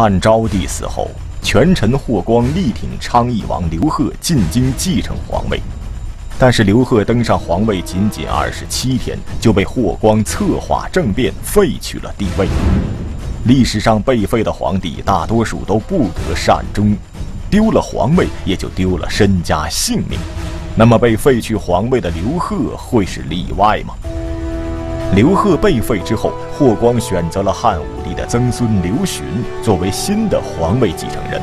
汉昭帝死后，权臣霍光力挺昌邑王刘贺进京继承皇位，但是刘贺登上皇位仅仅二十七天，就被霍光策划政变废去了帝位。历史上被废的皇帝大多数都不得善终，丢了皇位也就丢了身家性命。那么被废去皇位的刘贺会是例外吗？刘贺被废之后，霍光选择了汉武帝的曾孙刘询作为新的皇位继承人。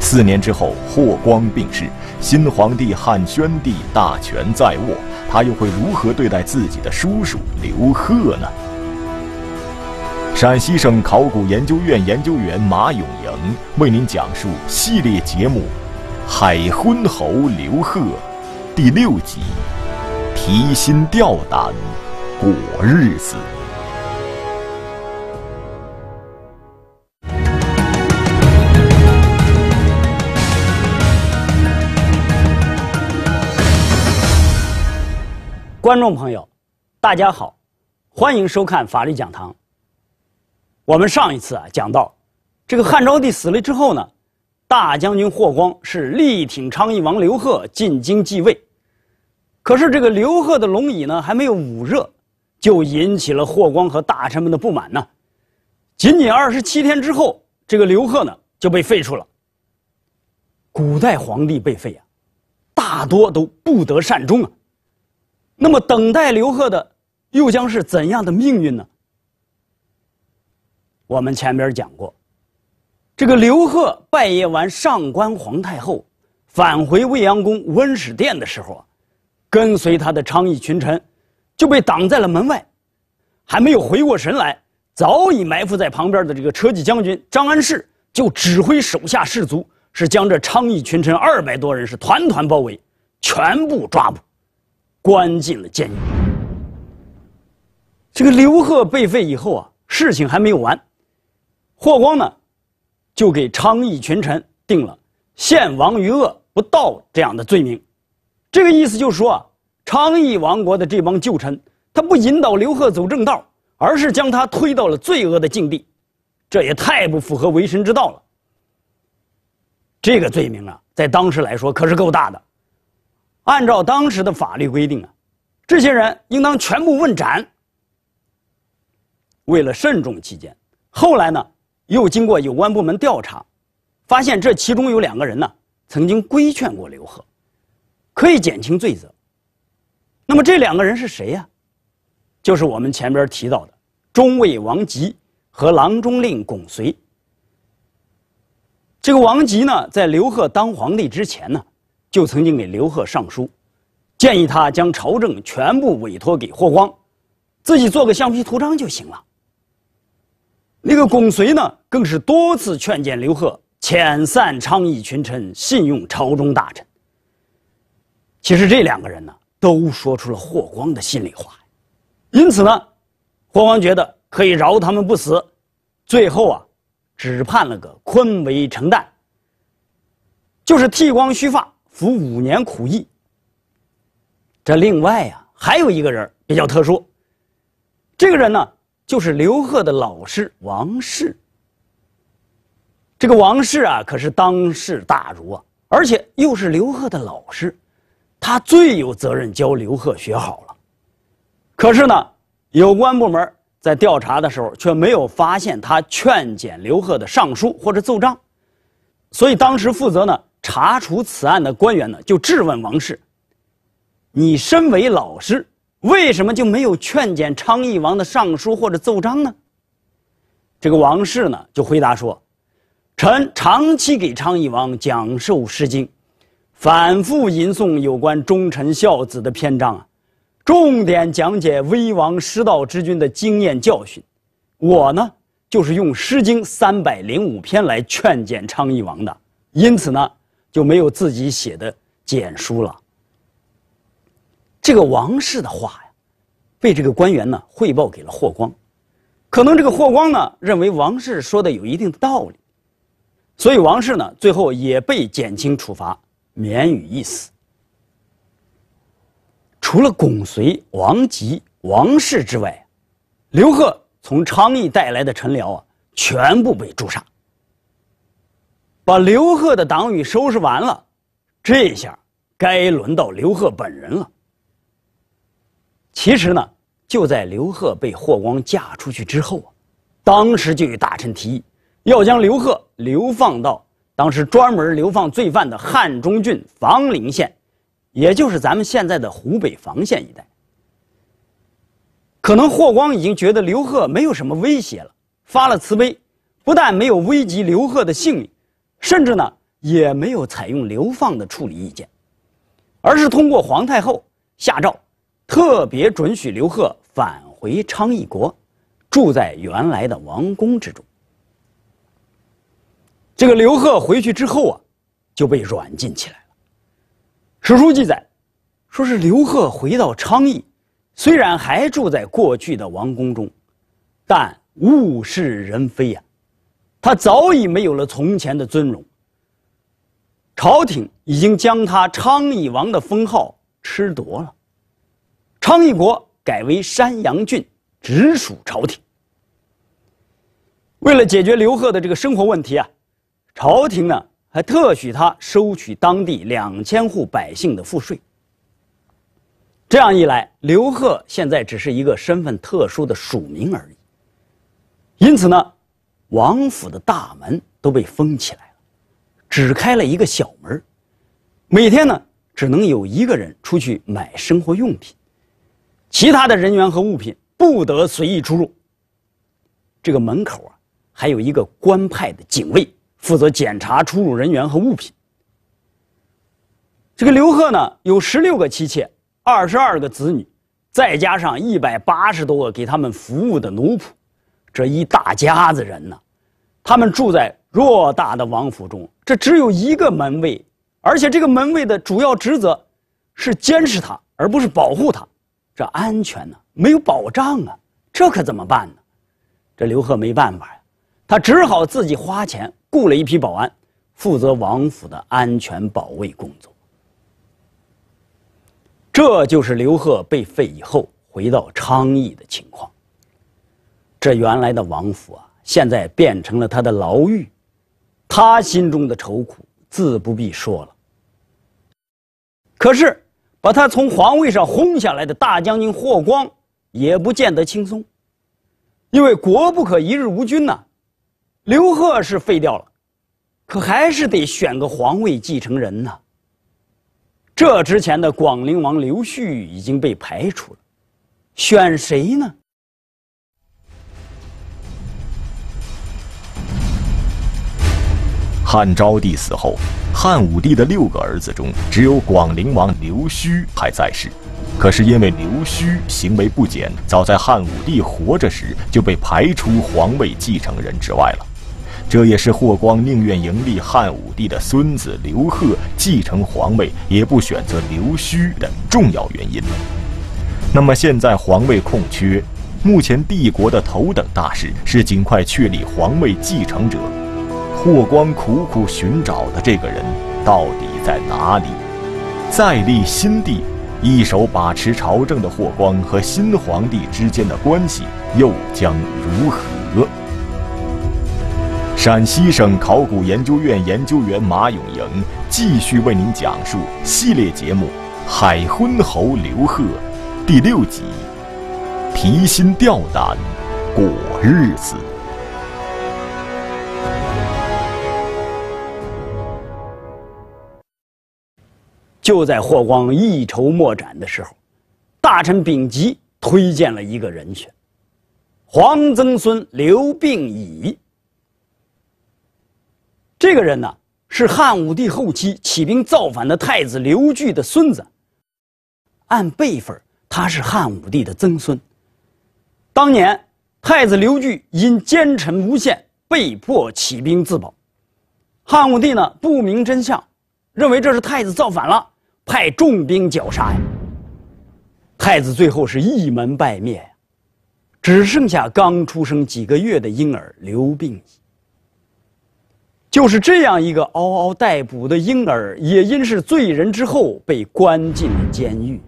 四年之后，霍光病逝，新皇帝汉宣帝大权在握，他又会如何对待自己的叔叔刘贺呢？陕西省考古研究院研究员马永盈为您讲述系列节目《海昏侯刘贺》第六集《提心吊胆》。过日子。观众朋友，大家好，欢迎收看《法律讲堂》。我们上一次啊讲到，这个汉昭帝死了之后呢，大将军霍光是力挺昌邑王刘贺进京继位，可是这个刘贺的龙椅呢还没有捂热。就引起了霍光和大臣们的不满呢。仅仅二十七天之后，这个刘贺呢就被废除了。古代皇帝被废啊，大多都不得善终啊。那么等待刘贺的，又将是怎样的命运呢？我们前边讲过，这个刘贺拜谒完上官皇太后，返回未央宫温史殿的时候啊，跟随他的昌邑群臣。就被挡在了门外，还没有回过神来，早已埋伏在旁边的这个车骑将军张安世就指挥手下士卒，是将这昌邑群臣二百多人是团团包围，全部抓捕，关进了监狱。这个刘贺被废以后啊，事情还没有完，霍光呢，就给昌邑群臣定了陷王于恶不道这样的罪名，这个意思就是说。昌邑王国的这帮旧臣，他不引导刘贺走正道，而是将他推到了罪恶的境地，这也太不符合为臣之道了。这个罪名啊，在当时来说可是够大的。按照当时的法律规定啊，这些人应当全部问斩。为了慎重起见，后来呢，又经过有关部门调查，发现这其中有两个人呢，曾经规劝过刘贺，可以减轻罪责。那么这两个人是谁呀？就是我们前边提到的中尉王吉和郎中令巩随。这个王吉呢，在刘贺当皇帝之前呢，就曾经给刘贺上书，建议他将朝政全部委托给霍光，自己做个橡皮图章就行了。那个巩随呢，更是多次劝谏刘贺遣散昌邑群臣，信用朝中大臣。其实这两个人呢。都说出了霍光的心里话，因此呢，霍光觉得可以饶他们不死，最后啊，只判了个宽为承旦，就是剃光须发，服五年苦役。这另外呀，还有一个人比较特殊，这个人呢，就是刘贺的老师王氏。这个王氏啊，可是当世大儒啊，而且又是刘贺的老师。他最有责任教刘贺学好了，可是呢，有关部门在调查的时候却没有发现他劝谏刘贺的上书或者奏章，所以当时负责呢查处此案的官员呢就质问王氏：“你身为老师，为什么就没有劝谏昌邑王的上书或者奏章呢？”这个王氏呢就回答说：“臣长期给昌邑王讲授《诗经》。”反复吟诵有关忠臣孝子的篇章啊，重点讲解威王失道之君的经验教训。我呢，就是用《诗经》三百零五篇来劝谏昌邑王的，因此呢，就没有自己写的简书了。这个王氏的话呀，被这个官员呢汇报给了霍光，可能这个霍光呢认为王氏说的有一定的道理，所以王氏呢最后也被减轻处罚。免于一死。除了巩随王吉王氏之外，刘贺从昌邑带来的臣僚啊，全部被诛杀。把刘贺的党羽收拾完了，这下该轮到刘贺本人了。其实呢，就在刘贺被霍光嫁出去之后啊，当时就有大臣提议要将刘贺流放到。当时专门流放罪犯的汉中郡房陵县，也就是咱们现在的湖北房县一带。可能霍光已经觉得刘贺没有什么威胁了，发了慈悲，不但没有危及刘贺的性命，甚至呢也没有采用流放的处理意见，而是通过皇太后下诏，特别准许刘贺返回昌邑国，住在原来的王宫之中。这个刘贺回去之后啊，就被软禁起来了。史书记载，说是刘贺回到昌邑，虽然还住在过去的王宫中，但物是人非呀，他早已没有了从前的尊荣。朝廷已经将他昌邑王的封号吃夺了，昌邑国改为山阳郡，直属朝廷。为了解决刘贺的这个生活问题啊。朝廷呢，还特许他收取当地两千户百姓的赋税。这样一来，刘贺现在只是一个身份特殊的署名而已。因此呢，王府的大门都被封起来了，只开了一个小门每天呢，只能有一个人出去买生活用品，其他的人员和物品不得随意出入。这个门口啊，还有一个官派的警卫。负责检查出入人员和物品。这个刘贺呢，有十六个妻妾，二十二个子女，再加上一百八十多个给他们服务的奴仆，这一大家子人呢，他们住在偌大的王府中，这只有一个门卫，而且这个门卫的主要职责是监视他，而不是保护他，这安全呢没有保障啊！这可怎么办呢？这刘贺没办法呀。他只好自己花钱雇了一批保安，负责王府的安全保卫工作。这就是刘贺被废以后回到昌邑的情况。这原来的王府啊，现在变成了他的牢狱，他心中的愁苦自不必说了。可是把他从皇位上轰下来的大将军霍光，也不见得轻松，因为国不可一日无君呐。刘贺是废掉了，可还是得选个皇位继承人呢。这之前的广陵王刘旭已经被排除了，选谁呢？汉昭帝死后，汉武帝的六个儿子中，只有广陵王刘胥还在世，可是因为刘胥行为不检，早在汉武帝活着时就被排除皇位继承人之外了。这也是霍光宁愿迎立汉武帝的孙子刘贺继承皇位，也不选择刘胥的重要原因。那么，现在皇位空缺，目前帝国的头等大事是尽快确立皇位继承者。霍光苦苦寻找的这个人到底在哪里？再立新帝，一手把持朝政的霍光和新皇帝之间的关系又将如何？陕西省考古研究院研究员马永莹继续为您讲述系列节目《海昏侯刘贺》第六集：提心吊胆过日子。就在霍光一筹莫展的时候，大臣丙吉推荐了一个人选：黄曾孙刘病已。这个人呢，是汉武帝后期起兵造反的太子刘据的孙子。按辈分，他是汉武帝的曾孙。当年，太子刘据因奸臣诬陷，被迫起兵自保。汉武帝呢，不明真相，认为这是太子造反了，派重兵绞杀呀。太子最后是一门败灭，只剩下刚出生几个月的婴儿刘病已。就是这样一个嗷嗷待哺的婴儿，也因是罪人之后被关进了监狱。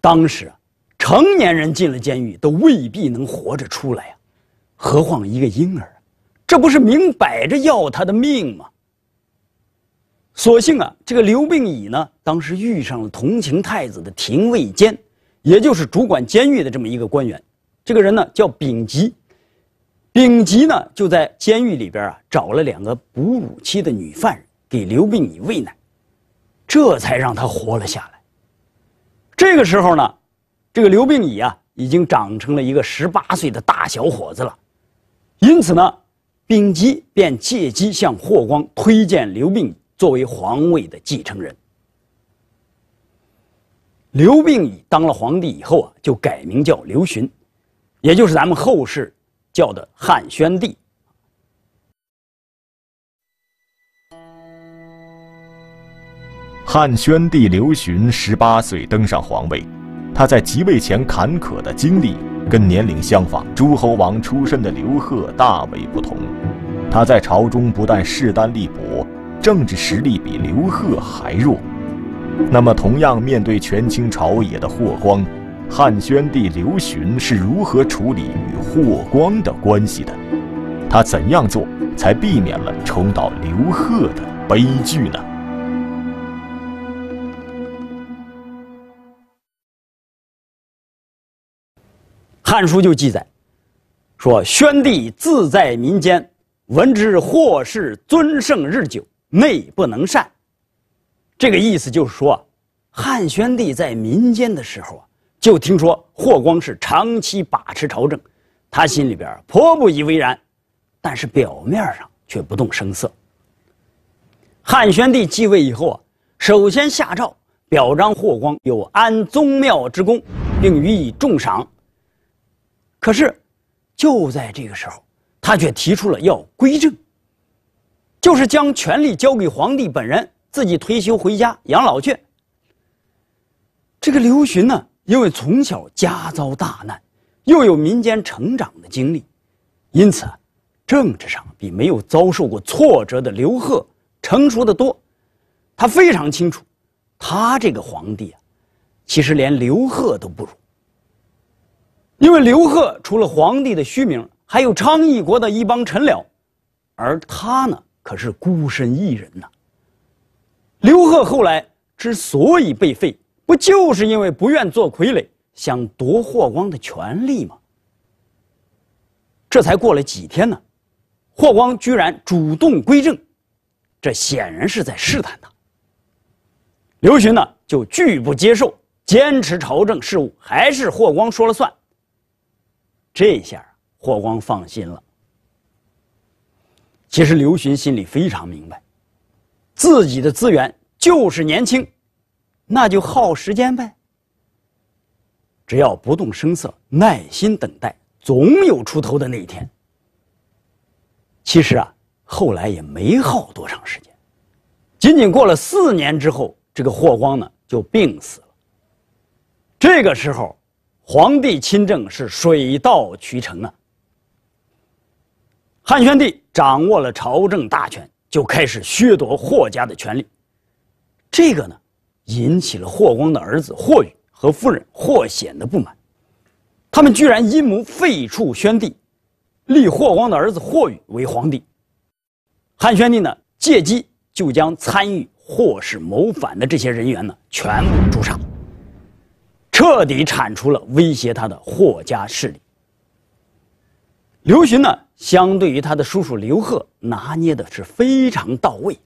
当时啊，成年人进了监狱都未必能活着出来啊，何况一个婴儿？这不是明摆着要他的命吗？所幸啊，这个刘病已呢，当时遇上了同情太子的廷尉监，也就是主管监狱的这么一个官员，这个人呢叫丙吉。丙吉呢，就在监狱里边啊，找了两个哺乳期的女犯人，给刘病已喂奶，这才让他活了下来。这个时候呢，这个刘病已啊，已经长成了一个十八岁的大小伙子了。因此呢，丙吉便借机向霍光推荐刘病已作为皇位的继承人。刘病已当了皇帝以后啊，就改名叫刘询，也就是咱们后世。叫的汉宣帝。汉宣帝刘询十八岁登上皇位，他在即位前坎坷的经历，跟年龄相仿、诸侯王出身的刘贺大为不同。他在朝中不但势单力薄，政治实力比刘贺还弱。那么，同样面对权倾朝野的霍光。汉宣帝刘询是如何处理与霍光的关系的？他怎样做才避免了重蹈刘贺的悲剧呢？《汉书》就记载说：“宣帝自在民间，闻之霍氏尊圣日久，内不能善。”这个意思就是说，汉宣帝在民间的时候啊。就听说霍光是长期把持朝政，他心里边颇不以为然，但是表面上却不动声色。汉宣帝继位以后啊，首先下诏表彰霍光有安宗庙之功，并予以重赏。可是，就在这个时候，他却提出了要归政，就是将权力交给皇帝本人，自己退休回家养老去。这个刘询呢？因为从小家遭大难，又有民间成长的经历，因此，政治上比没有遭受过挫折的刘贺成熟的多。他非常清楚，他这个皇帝啊，其实连刘贺都不如。因为刘贺除了皇帝的虚名，还有昌邑国的一帮臣僚，而他呢，可是孤身一人呐。刘贺后来之所以被废。不就是因为不愿做傀儡，想夺霍光的权利吗？这才过了几天呢，霍光居然主动归政，这显然是在试探他。刘询呢，就拒不接受，坚持朝政事务还是霍光说了算。这下，霍光放心了。其实刘询心里非常明白，自己的资源就是年轻。那就耗时间呗。只要不动声色，耐心等待，总有出头的那一天。其实啊，后来也没耗多长时间，仅仅过了四年之后，这个霍光呢就病死了。这个时候，皇帝亲政是水到渠成啊。汉宣帝掌握了朝政大权，就开始削夺霍家的权利。这个呢。引起了霍光的儿子霍宇和夫人霍显的不满，他们居然阴谋废黜宣帝，立霍光的儿子霍宇为皇帝。汉宣帝呢，借机就将参与霍氏谋反的这些人员呢，全部诛杀，彻底铲除了威胁他的霍家势力。刘询呢，相对于他的叔叔刘贺，拿捏的是非常到位，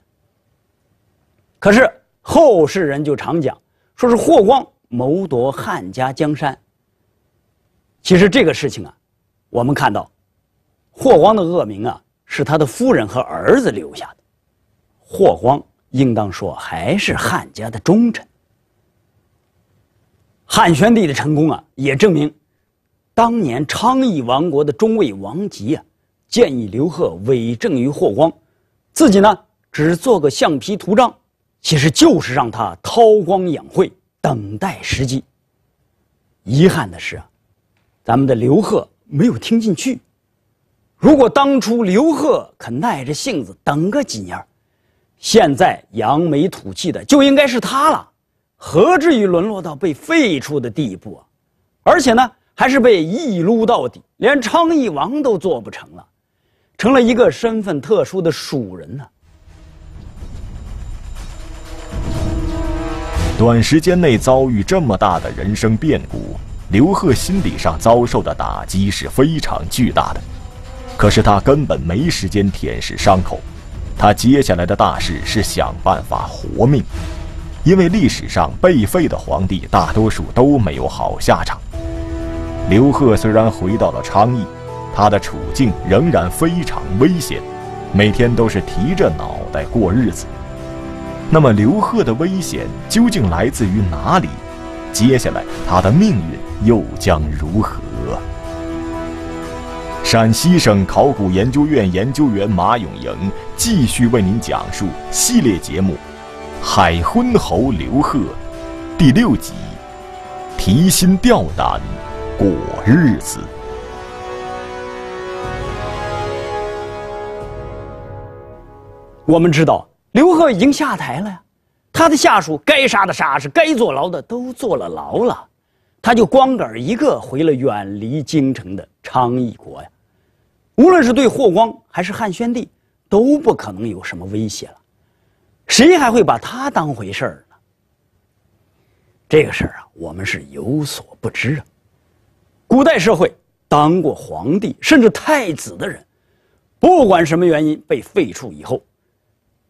可是。后世人就常讲，说是霍光谋夺汉家江山。其实这个事情啊，我们看到，霍光的恶名啊，是他的夫人和儿子留下的。霍光应当说还是汉家的忠臣。汉宣帝的成功啊，也证明，当年昌邑王国的中尉王吉啊，建议刘贺伪政于霍光，自己呢只做个橡皮图章。其实就是让他韬光养晦，等待时机。遗憾的是啊，咱们的刘贺没有听进去。如果当初刘贺肯耐着性子等个几年现在扬眉吐气的就应该是他了，何至于沦落到被废黜的地步啊？而且呢，还是被一撸到底，连昌邑王都做不成了，成了一个身份特殊的蜀人呢。短时间内遭遇这么大的人生变故，刘贺心理上遭受的打击是非常巨大的。可是他根本没时间舔舐伤口，他接下来的大事是想办法活命，因为历史上被废的皇帝大多数都没有好下场。刘贺虽然回到了昌邑，他的处境仍然非常危险，每天都是提着脑袋过日子。那么刘贺的危险究竟来自于哪里？接下来他的命运又将如何？陕西省考古研究院研究员马永莹继续为您讲述系列节目《海昏侯刘贺》第六集：提心吊胆过日子。我们知道。刘贺已经下台了呀，他的下属该杀的杀，是该坐牢的都坐了牢了，他就光杆一个回了远离京城的昌邑国呀。无论是对霍光还是汉宣帝，都不可能有什么威胁了，谁还会把他当回事儿呢？这个事儿啊，我们是有所不知啊。古代社会，当过皇帝甚至太子的人，不管什么原因被废黜以后。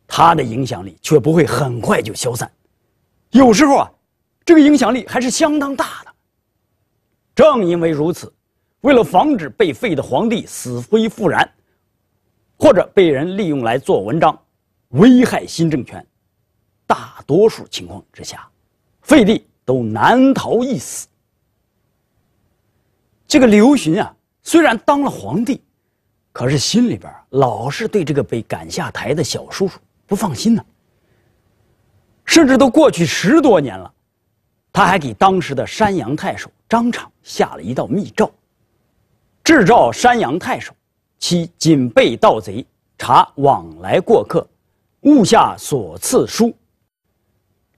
他的影响力却不会很快就消散，有时候啊，这个影响力还是相当大的。正因为如此，为了防止被废的皇帝死灰复燃，或者被人利用来做文章，危害新政权，大多数情况之下，废帝都难逃一死。这个刘询啊，虽然当了皇帝，可是心里边老是对这个被赶下台的小叔叔。不放心呢，甚至都过去十多年了，他还给当时的山阳太守张敞下了一道密诏，制诏山阳太守，其谨备盗贼，查往来过客，勿下所赐书。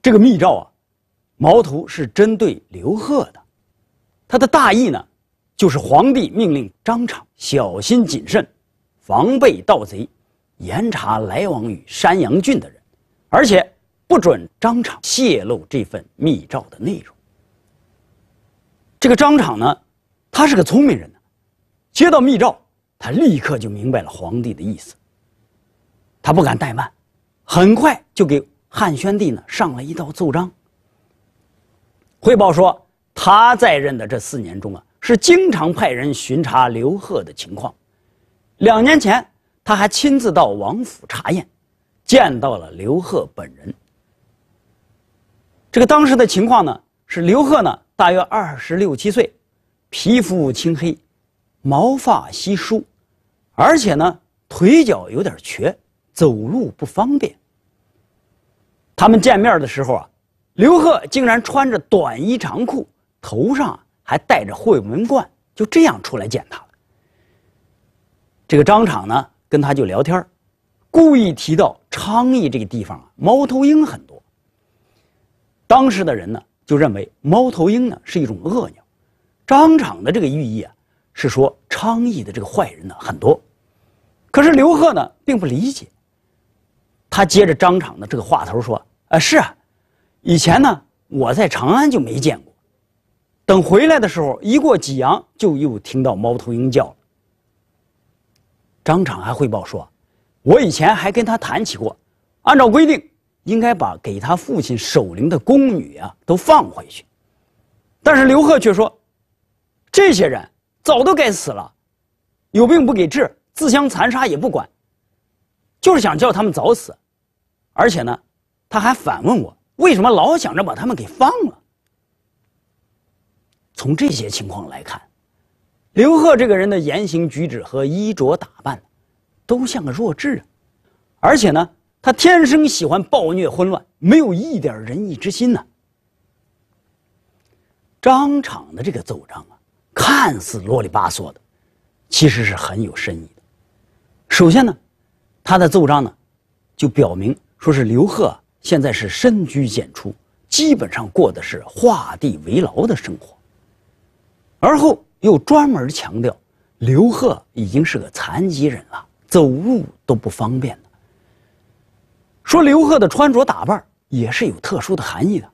这个密诏啊，矛头是针对刘贺的，他的大意呢，就是皇帝命令张敞小心谨慎，防备盗贼。严查来往于山阳郡的人，而且不准张敞泄露这份密诏的内容。这个张敞呢，他是个聪明人呢，接到密诏，他立刻就明白了皇帝的意思。他不敢怠慢，很快就给汉宣帝呢上了一道奏章，汇报说他在任的这四年中啊，是经常派人巡查刘贺的情况，两年前。他还亲自到王府查验，见到了刘贺本人。这个当时的情况呢，是刘贺呢大约二十六七岁，皮肤青黑，毛发稀疏，而且呢腿脚有点瘸，走路不方便。他们见面的时候啊，刘贺竟然穿着短衣长裤，头上还戴着会文冠，就这样出来见他了。这个张敞呢。跟他就聊天故意提到昌邑这个地方啊，猫头鹰很多。当时的人呢，就认为猫头鹰呢是一种恶鸟。张敞的这个寓意啊，是说昌邑的这个坏人呢很多。可是刘贺呢，并不理解。他接着张敞的这个话头说：“啊，是啊，以前呢，我在长安就没见过，等回来的时候，一过济阳，就又听到猫头鹰叫。”了。”当场还汇报说：“我以前还跟他谈起过，按照规定，应该把给他父亲守灵的宫女啊都放回去。但是刘贺却说，这些人早都该死了，有病不给治，自相残杀也不管，就是想叫他们早死。而且呢，他还反问我，为什么老想着把他们给放了？从这些情况来看。”刘贺这个人的言行举止和衣着打扮，都像个弱智啊！而且呢，他天生喜欢暴虐混乱，没有一点仁义之心呢。张敞的这个奏章啊，看似啰里吧嗦的，其实是很有深意的。首先呢，他的奏章呢，就表明说是刘贺现在是深居简出，基本上过的是画地为牢的生活。而后。又专门强调，刘贺已经是个残疾人了，走路都不方便说刘贺的穿着打扮也是有特殊的含义的。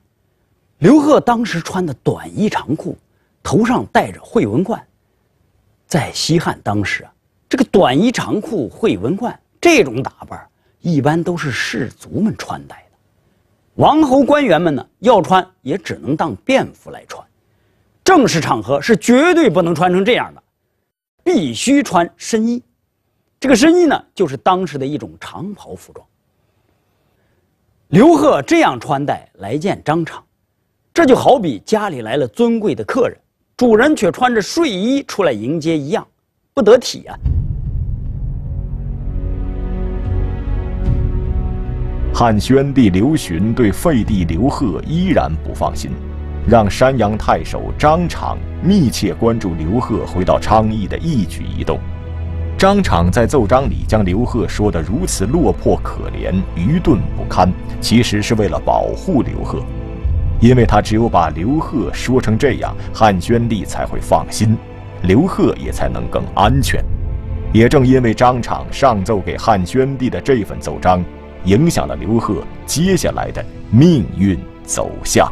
刘贺当时穿的短衣长裤，头上戴着惠文冠，在西汉当时啊，这个短衣长裤、惠文冠这种打扮，一般都是士族们穿戴的，王侯官员们呢要穿也只能当便服来穿。正式场合是绝对不能穿成这样的，必须穿深衣。这个深衣呢，就是当时的一种长袍服装。刘贺这样穿戴来见张敞，这就好比家里来了尊贵的客人，主人却穿着睡衣出来迎接一样，不得体啊。汉宣帝刘询对废帝刘贺依然不放心。让山阳太守张敞密切关注刘贺回到昌邑的一举一动。张敞在奏章里将刘贺说得如此落魄可怜、愚钝不堪，其实是为了保护刘贺，因为他只有把刘贺说成这样，汉宣帝才会放心，刘贺也才能更安全。也正因为张敞上奏给汉宣帝的这份奏章，影响了刘贺接下来的命运走向。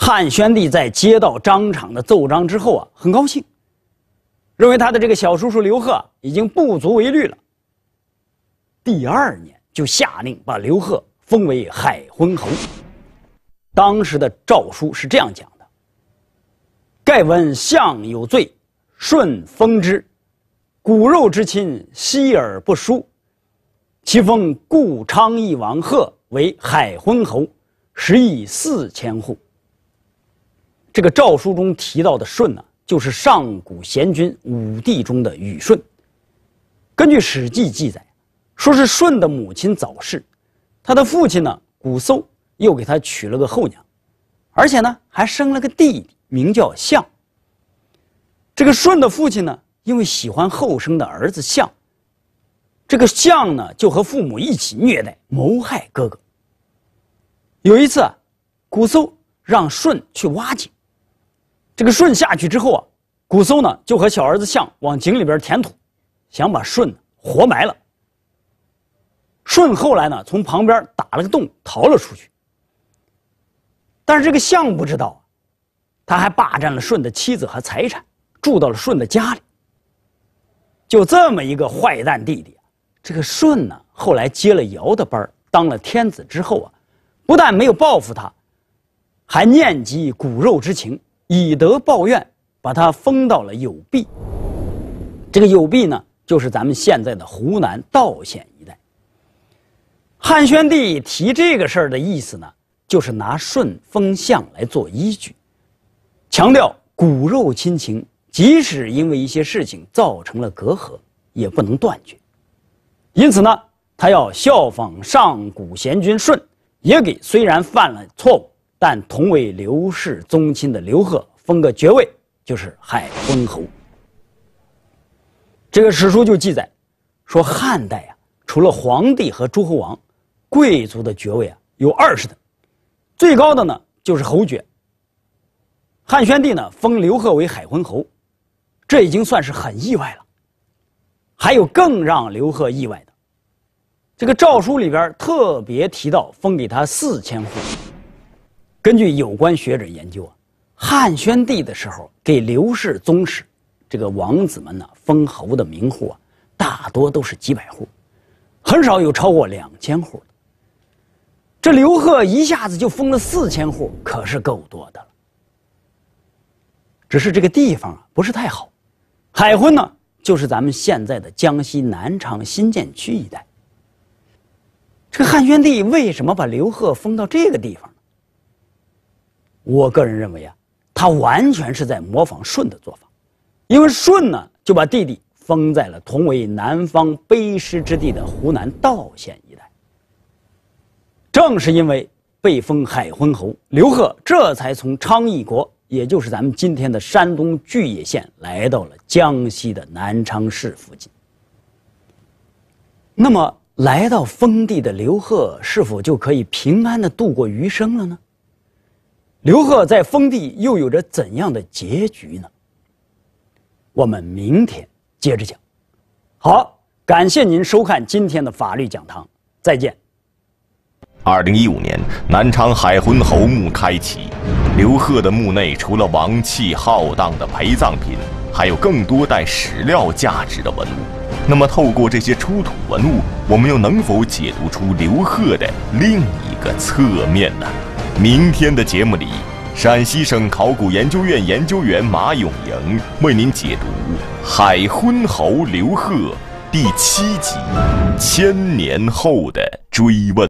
汉宣帝在接到张敞的奏章之后啊，很高兴，认为他的这个小叔叔刘贺已经不足为虑了。第二年就下令把刘贺封为海昏侯。当时的诏书是这样讲的：“盖闻相有罪，顺封之；骨肉之亲，惜而不疏。其封故昌邑王贺为海昏侯，食邑四千户。”这个诏书中提到的舜呢，就是上古贤君五帝中的禹舜。根据《史记》记载，说是舜的母亲早逝，他的父亲呢，瞽叟又给他娶了个后娘，而且呢，还生了个弟弟，名叫象。这个舜的父亲呢，因为喜欢后生的儿子象，这个象呢，就和父母一起虐待、谋害哥哥。有一次，啊，瞽叟让舜去挖井。这个舜下去之后啊，瞽叟呢就和小儿子象往井里边填土，想把舜活埋了。舜后来呢从旁边打了个洞逃了出去。但是这个象不知道，他还霸占了舜的妻子和财产，住到了舜的家里。就这么一个坏蛋弟弟，这个舜呢后来接了尧的班当了天子之后啊，不但没有报复他，还念及骨肉之情。以德报怨，把他封到了有庳。这个有庳呢，就是咱们现在的湖南道县一带。汉宣帝提这个事儿的意思呢，就是拿舜封相来做依据，强调骨肉亲情，即使因为一些事情造成了隔阂，也不能断绝。因此呢，他要效仿上古贤君舜，也给虽然犯了错误。但同为刘氏宗亲的刘贺封个爵位，就是海昏侯。这个史书就记载，说汉代啊，除了皇帝和诸侯王，贵族的爵位啊有二十等，最高的呢就是侯爵。汉宣帝呢封刘贺为海昏侯，这已经算是很意外了。还有更让刘贺意外的，这个诏书里边特别提到封给他四千户。根据有关学者研究啊，汉宣帝的时候给刘氏宗室这个王子们呢封侯的名户啊，大多都是几百户，很少有超过两千户的。这刘贺一下子就封了四千户，可是够多的了。只是这个地方啊不是太好，海昏呢就是咱们现在的江西南昌新建区一带。这个汉宣帝为什么把刘贺封到这个地方？我个人认为啊，他完全是在模仿舜的做法，因为舜呢就把弟弟封在了同为南方背湿之地的湖南道县一带。正是因为被封海昏侯，刘贺这才从昌邑国，也就是咱们今天的山东巨野县，来到了江西的南昌市附近。那么，来到封地的刘贺是否就可以平安的度过余生了呢？刘贺在封地又有着怎样的结局呢？我们明天接着讲。好，感谢您收看今天的法律讲堂，再见。二零一五年南昌海昏侯墓开启，刘贺的墓内除了王气浩荡的陪葬品，还有更多带史料价值的文物。那么，透过这些出土文物，我们又能否解读出刘贺的另一个侧面呢？明天的节目里，陕西省考古研究院研究员马永莹为您解读《海昏侯刘贺》第七集：千年后的追问。